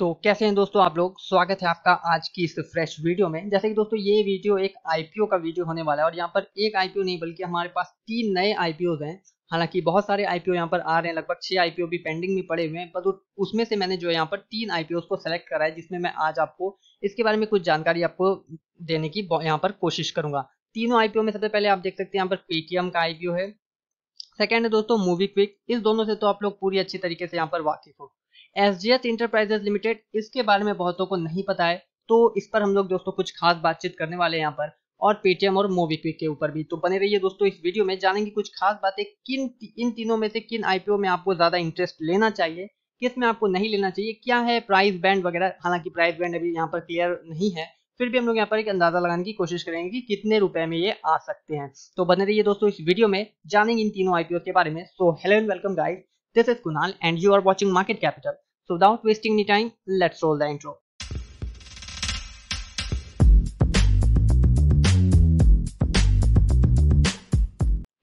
तो कैसे हैं दोस्तों आप लोग स्वागत है आपका आज की इस फ्रेश वीडियो में जैसे कि दोस्तों ये वीडियो एक आईपीओ का वीडियो होने वाला है और यहाँ पर एक आईपीओ नहीं बल्कि हमारे पास तीन नए आईपीओ हैं हालांकि बहुत सारे आईपीओ यहाँ पर आ रहे हैं लगभग छह आईपीओ भी पेंडिंग में पड़े हुए हैं पर उसमें से मैंने जो यहाँ पर तीन आईपीओ को सेलेक्ट करा है जिसमें मैं आज आपको इसके बारे में कुछ जानकारी आपको देने की यहाँ पर कोशिश करूंगा तीनों आईपीओ में सबसे पहले आप देख सकते हैं यहाँ पर पेटीएम का आईपीओ है सेकेंड है दोस्तों मूवी क्विक इस दोनों से तो आप लोग पूरी अच्छी तरीके से यहाँ पर वाकिफ हो एस इंटरप्राइजेस लिमिटेड इसके बारे में बहुतों को नहीं पता है तो इस पर हम लोग दोस्तों कुछ खास बातचीत करने वाले हैं यहाँ पर और पेटीएम और मोबीक्विक के ऊपर भी तो बने रहिए दोस्तों इस वीडियो में जानेंगे कुछ खास बातें किन इन तीनों में से किन आईपीओ में आपको ज़्यादा इंटरेस्ट लेना चाहिए किस में आपको नहीं लेना चाहिए क्या है प्राइस बैंड वगैरह हालांकि प्राइस बैंड अभी यहाँ पर क्लियर नहीं है फिर भी हम लोग यहाँ पर एक अंदाजा लगाने की कोशिश करेंगे कि कितने रुपए में ये आ सकते हैं तो बने रहिए दोस्तों इस वीडियो में जानेंगे इन तीनों आईपीओ के बारे में so hello and welcome guys This is Kunal and you are watching Market Capital. So without wasting any time, let's roll the intro.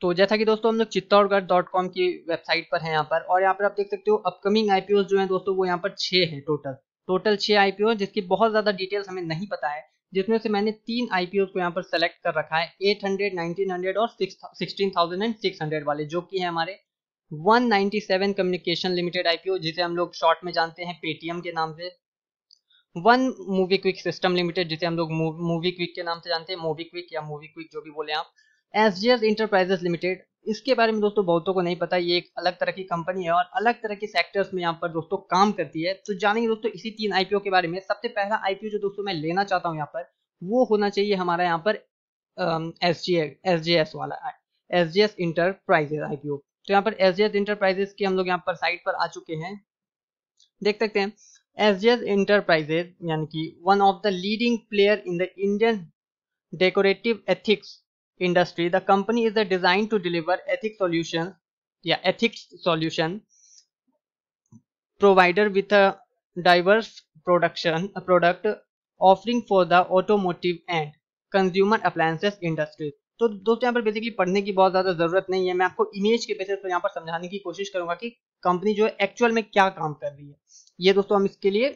तो जैसा कि दोस्तों हम लोग चित्तौड़गढ़ डॉट कॉम की वेबसाइट पर हैं यहाँ पर और यहाँ पर आप देख सकते हो अपकमिंग आईपीओ जो हैं दोस्तों वो यहाँ पर छह हैं टोटल टोटल छह आईपीओ जिसकी बहुत ज़्यादा डिटेल्स हमें नहीं पता है जिसमें से मैंने तीन आईपीओ को यहाँ पर सेलेक्ट कर रखा है एट हंड्रेड हंड्रेड और sixteen thousand and six hundred वाले जो कि है हमारे 197 कम्युनिकेशन लिमिटेड आईपीओ जिसे हम लोग शॉर्ट में जानते हैं पेटीएम के नाम से One MobiKwik system limited जिसे हम लोग मूवी क्विक के नाम से जानते हैं मूवी क्विक या मूवी क्विक जो भी बोले आप S G S enterprises limited इसके बारे में दोस्तों बहुतों को नहीं पता ये एक अलग तरह की कंपनी है और अलग तरह के सेक्टर्स में यहाँ पर दोस्तों काम करती है तो जानेंगे दोस्तों इसी तीन आईपीओ के बारे में सबसे पहला आईपीओ जो दोस्तों मैं लेना चाहता हूँ यहाँ पर वो होना चाहिए हमारा यहाँ पर एस जी एस वाला S G S enterprises IPO तो यहाँ पर एस जी एस इंटरप्राइजेस के हम लोग यहाँ पर साइट पर आ चुके हैं देख सकते हैं एस जी एस इंटरप्राइजेस यानी कि one of the leading player in the Indian decorative aesthetics industry the company is the design to deliver aesthetics solution या aesthetics solution provider with a diverse production product offering for the automotive and consumer appliances industries तो दोस्तों यहाँ पर basically पढ़ने की बहुत ज़्यादा ज़रूरत नहीं है मैं आपको इमेज के बेसिस पर यहाँ पर समझाने की कोशिश करूंगा कि कंपनी जो है एक्चुअल में क्या काम कर रही है ये दोस्तों हम इसके लिए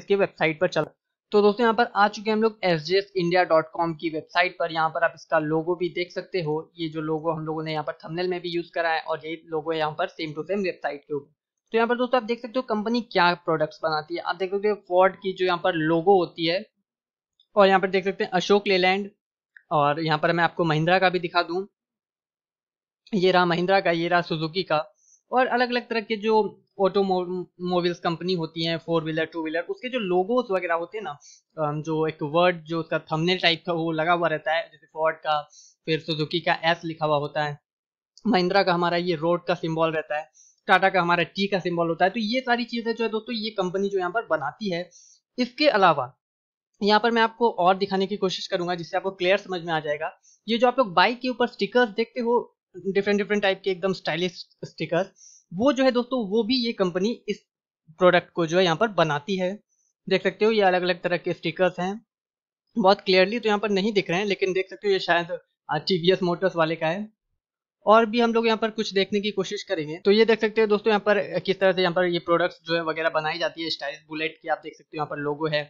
इसके वेबसाइट पर चल तो दोस्तों यहाँ पर आ चुके हैं हम लोग एस की वेबसाइट पर यहाँ पर आप इसका लोगो भी देख सकते हो ये जो लोगो हम लोगों ने यहाँ पर थंबनेल में भी यूज़ करा है और यही लोगो है यहाँ पर सेम टू सेम वेबसाइट के ऊपर तो यहाँ पर दोस्तों आप देख सकते हो कंपनी क्या प्रोडक्ट्स बनाती है आप देख सकते हो फोर्ड की जो यहाँ पर लोगो होती है और यहाँ पर देख सकते हैं अशोक लेलैंड और यहाँ पर मैं आपको महिंद्रा का भी दिखा दूँ ये रहा महिंद्रा का ये रहा सुजुकी का और अलग अलग तरह के जो ऑटोमोबिल्स कंपनी होती हैं फोर व्हीलर टू व्हीलर उसके जो लोगोस वगैरह होते हैं ना जो एक वर्ड जो उसका थंबनेल टाइप का वो लगा हुआ रहता है जैसे फोर्ड का फिर सुजुकी का एस लिखा हुआ होता है महिंद्रा का हमारा ये रोड का सिम्बॉल रहता है टाटा का हमारा टी का सिम्बॉल होता है तो ये सारी चीज़ें जो है दोस्तों ये कंपनी जो यहाँ पर बनाती है इसके अलावा यहाँ पर मैं आपको और दिखाने की कोशिश करूंगा जिससे आपको क्लियर समझ में आ जाएगा ये जो आप लोग बाइक के ऊपर स्टिकर्स देखते हो डिफरेंट डिफरेंट टाइप के एकदम स्टाइलिश स्टिकर्स वो जो है दोस्तों वो भी ये कंपनी इस प्रोडक्ट को जो है यहाँ पर बनाती है देख सकते हो ये अलग अलग तरह के स्टिकर्स हैं बहुत क्लियरली तो यहाँ पर नहीं दिख रहे हैं लेकिन देख सकते हो ये शायद टी वी मोटर्स वाले का है और भी हम लोग यहाँ पर कुछ देखने की कोशिश करेंगे तो ये देख सकते हो दोस्तों यहाँ पर किस तरह से यहाँ पर ये प्रोडक्ट्स जो है वगैरह बनाई जाती है स्टाइल बुलेट की आप देख सकते हो यहाँ पर लोगो है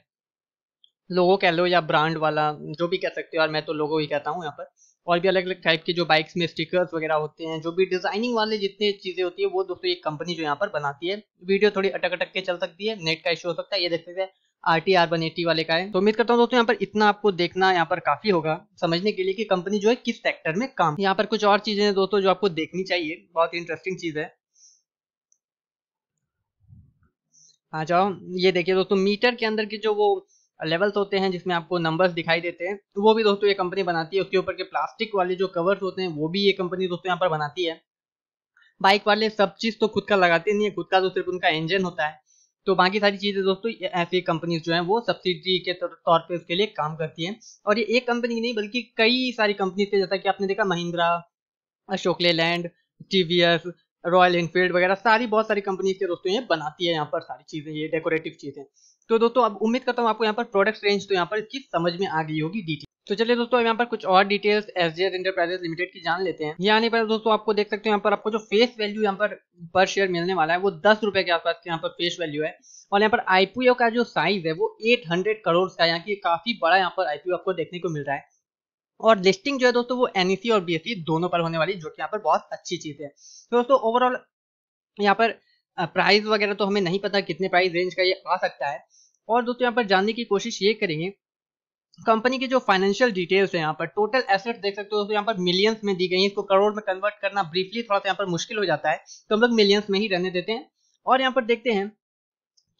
लोगो कह लो या ब्रांड वाला जो भी कह सकते हो और मैं तो लोगो ही कहता हूँ यहाँ पर और भी अलग अलग टाइप की जो बाइक्स में स्टिकर्स वगैरह होते हैं जो भी डिजाइनिंग वाले जितने चीजें होती है वो दोस्तों एक कंपनी जो यहाँ पर बनाती है वीडियो थोड़ी अटक अटक के चल सकती है नेट का इशू हो सकता है ये देख सकते हैं R T R one eighty वाले का है तो उम्मीद करता हूँ दोस्तों यहाँ पर इतना आपको देखना यहाँ पर काफी होगा समझने के लिए कि कंपनी जो है किस सेक्टर में काम यहाँ पर कुछ और चीजें हैं दोस्तों जो आपको देखनी चाहिए बहुत इंटरेस्टिंग चीज है आ जाओ ये देखिए दोस्तों मीटर के अंदर की जो वो लेवल्स होते हैं जिसमें आपको नंबर्स दिखाई देते हैं तो वो भी दोस्तों ये कंपनी बनाती है उसके ऊपर के प्लास्टिक वाले जो कवर्स होते हैं वो भी ये कंपनी दोस्तों यहाँ पर बनाती है बाइक वाले सब चीज़ तो खुद का लगाते नहीं है खुद का तो सिर्फ उनका इंजन होता है तो बाकी सारी चीज़ें दोस्तों ऐसी कंपनीज जो हैं वो सब्सिडी के तौर पे उसके लिए काम करती हैं और ये एक कंपनी नहीं बल्कि कई सारी कंपनीज थे जैसा कि आपने देखा Mahindra Ashok Leyland T V S Royal Enfield वगैरह सारी बहुत सारी कंपनीज के दोस्तों ये बनाती है यहाँ पर सारी चीज़ें ये डेकोरेटिव चीज़ें तो दोस्तों अब उम्मीद करता हूँ आपको यहाँ पर प्रोडक्ट रेंज तो यहाँ पर चीज समझ में आ गई होगी डिटेल तो चलिए दोस्तों यहाँ पर कुछ और details S G enterprises limited की जान लेते हैं यहाँ पर दोस्तों आपको देख सकते हो यहाँ पर आपको जो फेस वैल्यू यहाँ पर पर शेयर मिलने वाला है वो दस रुपए के आसपास यहाँ पर फेस वैल्यू है और यहाँ पर आईपीओ का जो साइज है वो एट हंड्रेड करोड़ का यहाँ की काफी बड़ा यहाँ पर आईपीओ आपको देखने को मिल रहा है और लिस्टिंग जो है दोस्तों वो एनईसी और बी दोनों पर होने वाली जो कि यहाँ पर बहुत अच्छी चीज है तो दोस्तों ओवरऑल यहाँ पर प्राइस वगैरह तो हमें नहीं पता कितने प्राइस रेंज का ये आ सकता है और दोस्तों यहाँ पर जानने की कोशिश ये करेंगे कंपनी के जो फाइनेंशियल डिटेल्स है यहाँ पर टोटल एसेट्स देख सकते हो दोस्तों यहाँ पर मिलियंस में दी गई है इसको करोड़ में कन्वर्ट करना ब्रीफली थोड़ा सा यहाँ पर मुश्किल हो जाता है तो हम लोग मिलियंस में ही रहने देते हैं और यहाँ पर देखते हैं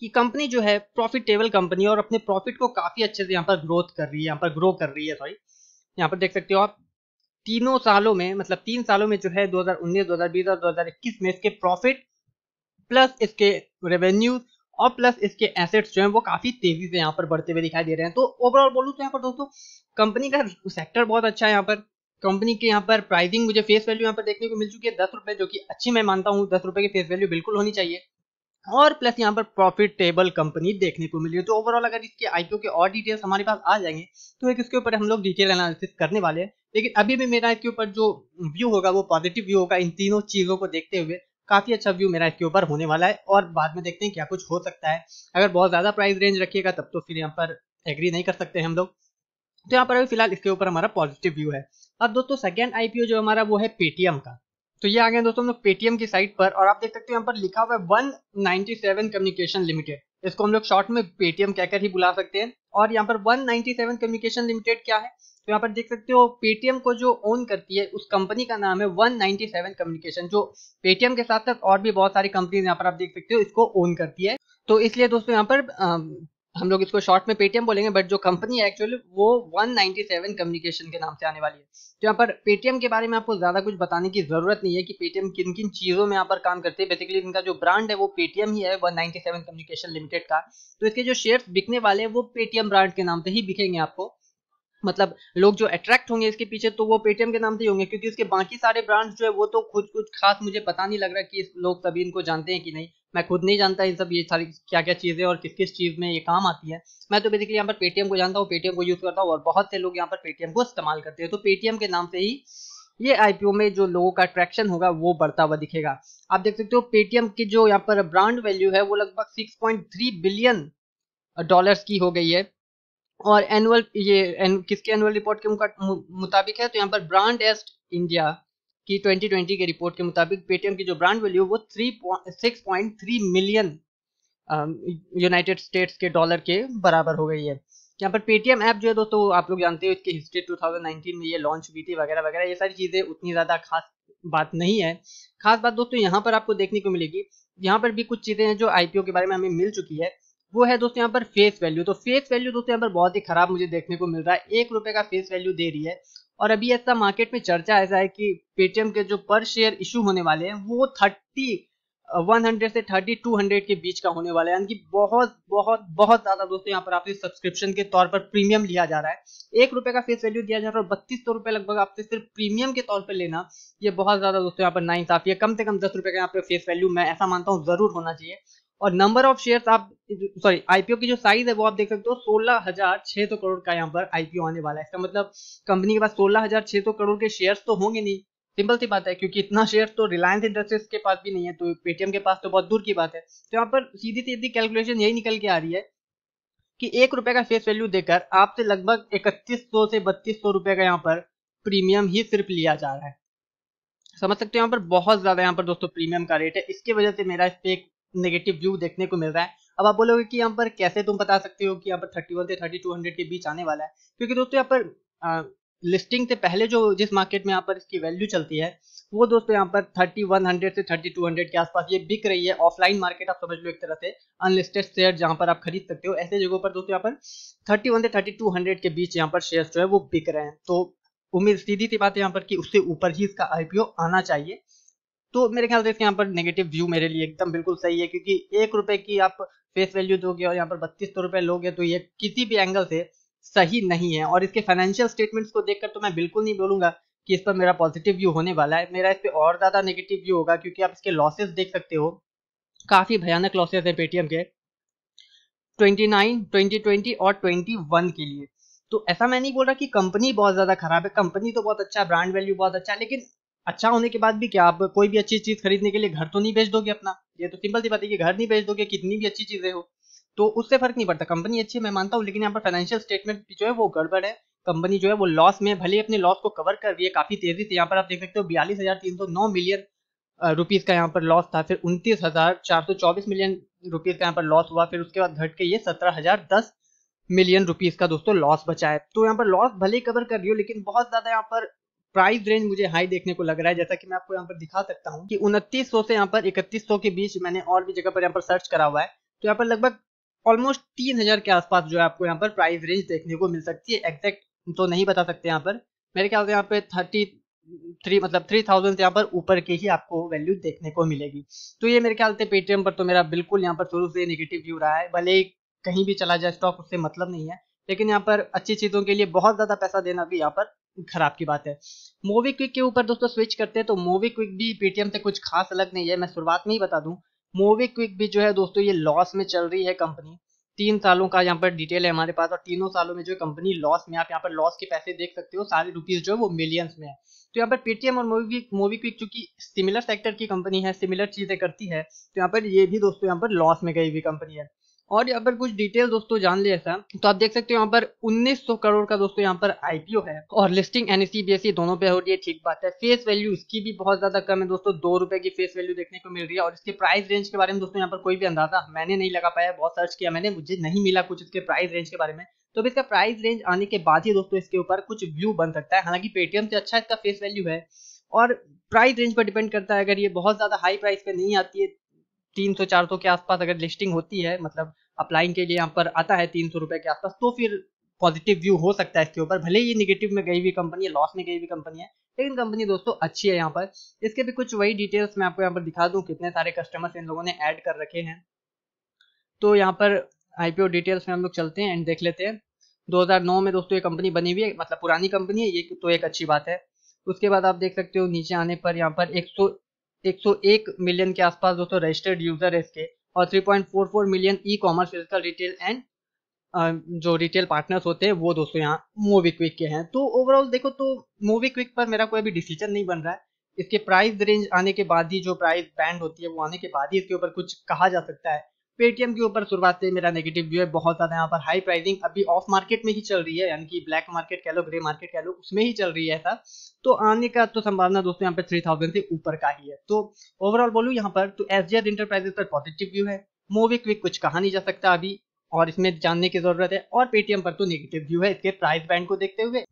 कि कंपनी जो है प्रॉफिटेबल कंपनी और अपने प्रॉफिट को काफी अच्छे से यहाँ पर ग्रोथ कर रही है यहाँ पर ग्रो कर रही है सॉरी यहाँ पर देख सकते हो आप तीनों सालों में मतलब तीन सालों में जो है 2019, 2020 और 2021 में इसके प्रॉफिट प्लस इसके रेवेन्यू और प्लस इसके एसेट्स जो है वो काफी तेजी से यहाँ पर बढ़ते हुए दिखाई दे रहे हैं तो ओवरऑल बोलूँ तो यहाँ पर दोस्तों कंपनी का सेक्टर बहुत अच्छा है यहाँ पर कंपनी के यहाँ पर प्राइसिंग मुझे फेस वैल्यू यहाँ पर देखने को मिल चुकी है दस रुपए जो कि अच्छी मैं मानता हूँ दस रुपए की फेस वैल्यू बिल्कुल होनी चाहिए और प्लस यहाँ पर प्रॉफिटेबल कंपनी देखने को मिली है तो ओवरऑल अगर इसके आईपीओ के और डिटेल्स हमारे पास आ जाएंगे तो एक इसके ऊपर हम लोग डिटेल एनालिसिस करने वाले हैं लेकिन अभी भी मेरा इसके ऊपर जो व्यू होगा वो पॉजिटिव व्यू होगा इन तीनों चीज़ों को देखते हुए काफी अच्छा व्यू मेरा इसके ऊपर होने वाला है और बाद में देखते हैं क्या कुछ हो सकता है अगर बहुत ज्यादा प्राइस रेंज रखिएगा तब तो फिर यहाँ पर एग्री नहीं कर सकते हम लोग तो यहाँ पर अभी फिलहाल इसके ऊपर हमारा पॉजिटिव व्यू है अब दोस्तों सेकेंड आईपीओ जो हमारा वो है पेटीएम का तो ये आ गए दोस्तों हम लोग पेटीएम की साइट पर और आप देख सकते हो यहाँ पर लिखा हुआ है वन कम्युनिकेशन लिमिटेड इसको हम लोग शॉर्ट में पेटीएम कहकर ही बुला सकते हैं और यहाँ पर 197 कम्युनिकेशन लिमिटेड क्या है तो यहाँ पर देख सकते हो पेटीएम को जो ओन करती है उस कंपनी का नाम है 197 कम्युनिकेशन जो पेटीएम के साथ साथ और भी बहुत सारी कंपनी यहाँ पर आप देख सकते हो इसको ओन करती है तो इसलिए दोस्तों यहाँ पर आ, हम लोग इसको शॉर्ट में पेटीएम बोलेंगे बट जो कंपनी है एक्चुअली वो सेवन कम्युनिकेशन के नाम से आने वाली है यहाँ पर पेटीएम के बारे में आपको ज़्यादा कुछ बताने की ज़रूरत नहीं है कि पेटीएम किन किन चीज़ों में यहाँ पर काम करते हैं बेसिकली इनका जो ब्रांड है वो पेटीएम ही है one ninety seven communication limited का तो इसके जो शेयर्स बिकने वाले हैं वो पेटीएम ब्रांड के नाम से ही बिकेंगे आपको मतलब लोग जो अट्रैक्ट होंगे इसके पीछे तो वो पेटीएम के नाम से ही होंगे क्योंकि उसके बाकी सारे ब्रांड्स जो है वो तो खुद कुछ खास मुझे पता नहीं लग रहा कि लोग सभी इनको जानते हैं कि नहीं मैं खुद नहीं जानता इन सब ये सारी क्या क्या चीज़ें और किस किस चीज़ में ये काम आती है मैं तो बेसिकली यहाँ पर पेटीएम को जानता हूँ पेटीएम को यूज़ करता हूँ और बहुत से लोग यहाँ पर पेटीएम को इस्तेमाल करते हैं तो पेटीएम के नाम से ही ये आईपीओ में जो लोगों का अट्रैक्शन होगा वो बढ़ता हुआ दिखेगा आप देख सकते हो पेटीएम की जो यहाँ पर ब्रांड वैल्यू है वो लगभग सिक्स बिलियन डॉलर्स की हो गई है और एनुअल ये किसके एनुअल रिपोर्ट के मुताबिक है तो यहाँ पर ब्रांड एस्ट इंडिया की 2020 के रिपोर्ट के मुताबिक पेटीएम की जो ब्रांड वैल्यू वो three six point three million United States के डॉलर के बराबर हो गई है यहाँ पर पेटीएम ऐप जो है दोस्तों आप लोग जानते हो इसकी हिस्ट्री 2019 में ये लॉन्च हुई थी वगैरह वगैरह ये सारी चीज़ें उतनी ज़्यादा खास बात नहीं है खास बात दोस्तों यहाँ पर आपको देखने को मिलेगी यहाँ पर भी कुछ चीज़ें हैं जो आईपीओ के बारे में हमें मिल चुकी है वो है दोस्तों यहाँ पर फेस वैल्यू तो फेस वैल्यू दोस्तों यहाँ पर बहुत ही खराब मुझे देखने को मिल रहा है एक रुपए का फेस वैल्यू दे रही है और अभी ऐसा मार्केट में चर्चा ऐसा है कि पेटीएम के जो पर शेयर इशू होने वाले हैं वो थर्टी वन uh, से थर्टी टू के बीच का होने वाला है यानी कि बहुत बहुत बहुत ज्यादा दोस्तों यहाँ पर आपसे सब्सक्रिप्शन के तौर पर प्रीमियम लिया जा रहा है एक रुपए का फेस वैल्यू दिया जा रहा है और बत्तीस सौ रुपए लगभग आपसे सिर्फ प्रीमियम के तौर पर लेना ये बहुत ज्यादा दोस्तों यहाँ पर नाइंसाफी है कम से कम दस रुपए का यहाँ पे फेस वैल्यू मैं ऐसा मानता हूँ जरूर होना चाहिए और नंबर ऑफ शेयर्स आप सॉरी आईपीओ की जो साइज है वो आप देख सकते हो सोलह हजार छह सौ करोड़ का यहाँ पर आईपीओ आने वाला है इसका मतलब कंपनी के पास सोलह हजार छह सौ करोड़ के शेयर्स तो होंगे नहीं सिंपल सी बात है क्योंकि इतना शेयर तो रिलायंस इंडस्ट्रीज के पास भी नहीं है तो पेटीएम के पास तो बहुत दूर की बात है तो यहाँ पर सीधी सीधी कैलकुलेशन यही निकल के आ रही है कि एक रुपए का फेस वैल्यू देकर आपसे लगभग इकतीस सौ से बत्तीस सौ रुपए का यहाँ पर प्रीमियम ही सिर्फ लिया जा रहा है समझ सकते हो यहाँ पर बहुत ज्यादा यहाँ पर दोस्तों प्रीमियम का रेट है इसकी वजह से मेरा इस पे एक नेगेटिव व्यू देखने को मिल रहा है अब आप बोलोगे कि यहाँ पर कैसे तुम बता सकते हो कि यहाँ पर थर्टी वन से थर्टी टू हंड्रेड के बीच आने वाला है क्योंकि दोस्तों यहाँ पर आ, लिस्टिंग से पहले जो जिस मार्केट में यहाँ पर इसकी वैल्यू चलती है वो दोस्तों यहाँ पर थर्टी वन हंड्रेड से थर्टी टू हंड्रेड के आसपास ये बिक रही है ऑफलाइन मार्केट आप समझ लो एक तरह से अनलिस्टेड शेयर जहाँ पर आप खरीद सकते हो ऐसे जगहों पर दोस्तों यहाँ पर थर्टी वन से थर्टी टू हंड्रेड के बीच यहाँ पर शेयर जो है वो बिक रहे हैं तो उम्मीद सीधी सी बात है यहाँ पर कि उससे ऊपर ही इसका आईपीओ आना चाहिए तो मेरे ख्याल से इसके यहाँ पर नेगेटिव व्यू मेरे लिए एकदम बिल्कुल सही है क्योंकि एक रुपए की आप फेस वैल्यू दोगे और यहाँ पर बत्तीस सौ रुपए लोगे तो ये किसी भी एंगल से सही नहीं है और इसके फाइनेंशियल स्टेटमेंट्स को देखकर तो मैं बिल्कुल नहीं बोलूंगा कि इस पर मेरा पॉजिटिव व्यू होने वाला है मेरा इस पर और ज़्यादा नेगेटिव व्यू होगा क्योंकि आप इसके लॉसेज देख सकते हो काफ़ी भयानक लॉसेज है पेटीएम के ट्वेंटी 2020 और 21 के लिए तो ऐसा मैं नहीं बोल रहा कि कंपनी बहुत ज़्यादा खराब है कंपनी तो बहुत अच्छा है ब्रांड वैल्यू बहुत अच्छा है लेकिन अच्छा होने के बाद भी क्या आप कोई भी अच्छी चीज खरीदने के लिए घर तो नहीं भेज दोगे अपना ये तो सिंपल सी बात है कि घर नहीं भेज दोगे कितनी भी अच्छी चीजें हो तो उससे फर्क नहीं पड़ता कंपनी अच्छी है मैं मानता हूँ लेकिन यहाँ पर फाइनेंशियल स्टेटमेंट जो है वो गड़बड़ है कंपनी जो है वो लॉस में भले अपने लॉस को कवर कर रही है काफी तेजी से यहाँ पर आप देख सकते हो बयालीस हजार तीन सौ नौ मिलियन रुपीज का यहाँ पर लॉस था फिर उनतीस हजार चार सौ चौबीस मिलियन रुपीज का यहाँ पर लॉस हुआ फिर उसके बाद घट के ये सत्रह हजार दस मिलियन रुपीज का दोस्तों लॉस बचा है तो यहाँ पर लॉस भले कवर कर रही हो लेकिन बहुत ज्यादा यहाँ पर प्राइस रेंज मुझे हाई देखने को लग रहा है जैसा कि मैं आपको यहाँ पर दिखा सकता हूँ कि उनतीस सौ से यहाँ पर इकतीस सौ के बीच मैंने और भी जगह पर यहाँ पर सर्च करा हुआ है तो यहाँ पर लगभग ऑलमोस्ट तीन हजार के आसपास जो है आपको यहाँ पर प्राइस रेंज देखने को मिल सकती है एग्जैक्ट तो नहीं बता सकते यहाँ पर मेरे ख्याल से यहाँ पे थर्टी थ्री मतलब थ्री थाउजेंड यहाँ पर ऊपर की ही आपको वैल्यू देखने को मिलेगी तो ये मेरे ख्याल से पेटीएम पर तो मेरा बिल्कुल यहाँ पर शुरू से नेगेटिव व्यू रहा है भले कहीं भी चला जाए स्टॉक उससे मतलब नहीं है लेकिन यहाँ पर अच्छी चीज़ों के लिए बहुत ज़्यादा पैसा देना भी यहाँ पर खराब की बात है मोवी क्विक के ऊपर दोस्तों स्विच करते हैं तो मोवी क्विक भी पेटीएम से कुछ खास अलग नहीं है मैं शुरुआत में ही बता दूं मोवी क्विक भी जो है दोस्तों ये लॉस में चल रही है कंपनी तीन सालों का यहाँ पर डिटेल है हमारे पास और तीनों सालों में जो कंपनी लॉस में आप यहाँ पर लॉस के पैसे देख सकते हो सारे रुपीज जो है वो मिलियंस में है तो यहाँ पर पेटीएम और मोवी मोवी क्विक चूंकि सिमिलर सेक्टर की कंपनी है सिमिलर चीजें करती है तो यहाँ पर ये भी दोस्तों यहाँ पर लॉस में गई हुई कंपनी है और यहाँ पर कुछ डिटेल दोस्तों जान लिया ऐसा तो आप देख सकते हो यहाँ पर 1900 करोड़ का दोस्तों यहाँ पर आईपीओ है और लिस्टिंग एनसीबीएसई e e दोनों पे हो रही है ठीक बात है फेस वैल्यू इसकी भी बहुत ज्यादा कम है दोस्तों दो रुपए की फेस वैल्यू देखने को मिल रही है और इसके प्राइस रेंज के बारे में दोस्तों यहाँ पर कोई भी अंदाजा मैंने नहीं लगा पाया बहुत सर्च किया मैंने मुझे नहीं मिला कुछ इसके प्राइस रेंज के बारे में तो अब इसका प्राइस रेंज आने के बाद ही दोस्तों इसके ऊपर कुछ व्यू बन सकता है हालांकि पेटीएम से अच्छा इसका फेस वैल्यू है और प्राइस रेंज पर डिपेंड करता है अगर ये बहुत ज्यादा हाई प्राइस पे नहीं आती है तीन सौ चार सौ के आसपास अगर लिस्टिंग होती है मतलब अप्लाइंग के लिए यहाँ पर आता है तीन सौ रुपए के आसपास तो फिर पॉजिटिव व्यू हो सकता है इसके ऊपर भले ही निगेटिव में गई हुई कंपनी है लॉस में गई हुई कंपनी है लेकिन कंपनी दोस्तों अच्छी है यहाँ पर इसके भी कुछ वही डिटेल्स मैं आपको यहाँ पर दिखा दूँ कितने सारे कस्टमर्स इन लोगों ने एड कर रखे हैं तो यहाँ पर आईपीओ डिटेल्स में हम लोग चलते हैं एंड देख लेते हैं 2009 में दोस्तों ये कंपनी बनी हुई है मतलब पुरानी कंपनी है ये तो एक अच्छी बात है उसके बाद आप देख सकते हो नीचे आने पर यहाँ पर 101 मिलियन के आसपास दोस्तों रजिस्टर्ड यूजर है इसके और 3.44 million e commerce physical retail and जो रिटेल पार्टनर्स होते हैं वो दोस्तों यहाँ मोवी क्विक के हैं तो ओवरऑल देखो तो मोवी क्विक पर मेरा कोई भी डिसीजन नहीं बन रहा है इसके प्राइस रेंज आने के बाद ही जो प्राइस बैंड होती है वो आने के बाद ही इसके ऊपर कुछ कहा जा सकता है पेटीएम के ऊपर शुरुआत से मेरा नेगेटिव व्यू है बहुत ज़्यादा यहाँ पर हाई प्राइसिंग अभी ऑफ मार्केट में ही चल रही है यानी कि ब्लैक मार्केट कह लो ग्रे मार्केट कह लो उसमें ही चल रही है ऐसा तो आने का तो संभावना दोस्तों यहाँ पे थ्री थाउजेंड से ऊपर का ही है तो ओवरऑल बोलू यहाँ पर तो एस इंटरप्राइजेस पर पॉजिटिव व्यू है मोवी क्विक कुछ कहा नहीं जा सकता अभी और इसमें जानने की जरूरत है और पेटीएम पर तो नेगेटिव व्यू है इसके प्राइस बैंड को देखते हुए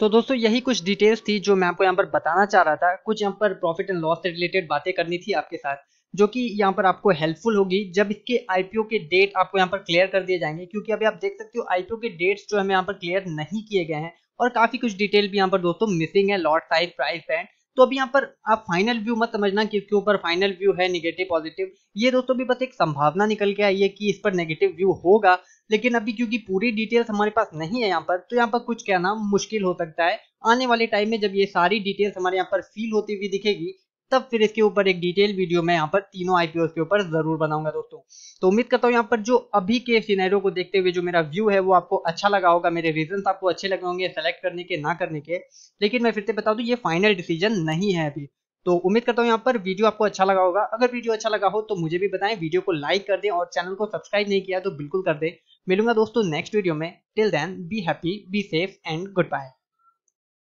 तो दोस्तों यही कुछ डिटेल्स थी जो मैं आपको यहाँ पर बताना चाह रहा था कुछ यहाँ पर प्रॉफिट एंड लॉस से रिलेटेड बातें करनी थी आपके साथ जो कि यहाँ पर आपको हेल्पफुल होगी जब इसके आईपीओ के डेट आपको यहाँ पर क्लियर कर दिए जाएंगे क्योंकि अभी आप देख सकते हो आईपीओ के डेट्स जो हमें यहाँ पर क्लियर नहीं किए गए हैं और काफी कुछ डिटेल भी यहाँ पर दोस्तों मिसिंग है लॉट साइज प्राइस बैंड तो अभी यहाँ पर आप फाइनल व्यू मत समझना कि इसके ऊपर फाइनल व्यू है निगेटिव पॉजिटिव ये दोस्तों भी बस एक संभावना निकल के आई है कि इस पर नेगेटिव व्यू होगा लेकिन अभी क्योंकि पूरी डिटेल्स हमारे पास नहीं है यहाँ पर तो यहाँ पर कुछ कहना मुश्किल हो सकता है आने वाले टाइम में जब ये सारी डिटेल्स हमारे यहाँ पर फील होती हुई दिखेगी तब फिर इसके ऊपर एक डिटेल वीडियो मैं यहाँ पर तीनों आईपीओ के ऊपर जरूर बनाऊंगा दोस्तों तो उम्मीद करता हूँ यहाँ पर जो अभी के सिनेरियो को देखते हुए जो मेरा व्यू है वो आपको अच्छा लगा होगा मेरे रीजन आपको अच्छे लगे होंगे सेलेक्ट करने के ना करने के लेकिन मैं फिर से बताऊँ दू ये फाइनल डिसीजन नहीं है अभी तो उम्मीद करता हूँ यहाँ पर वीडियो आपको अच्छा लगा होगा अगर वीडियो अच्छा लगा हो तो मुझे भी बताएं वीडियो को लाइक कर दें और चैनल को सब्सक्राइब नहीं किया तो बिल्कुल कर दें मिलूंगा दोस्तों नेक्स्ट वीडियो में till then be happy be safe and good bye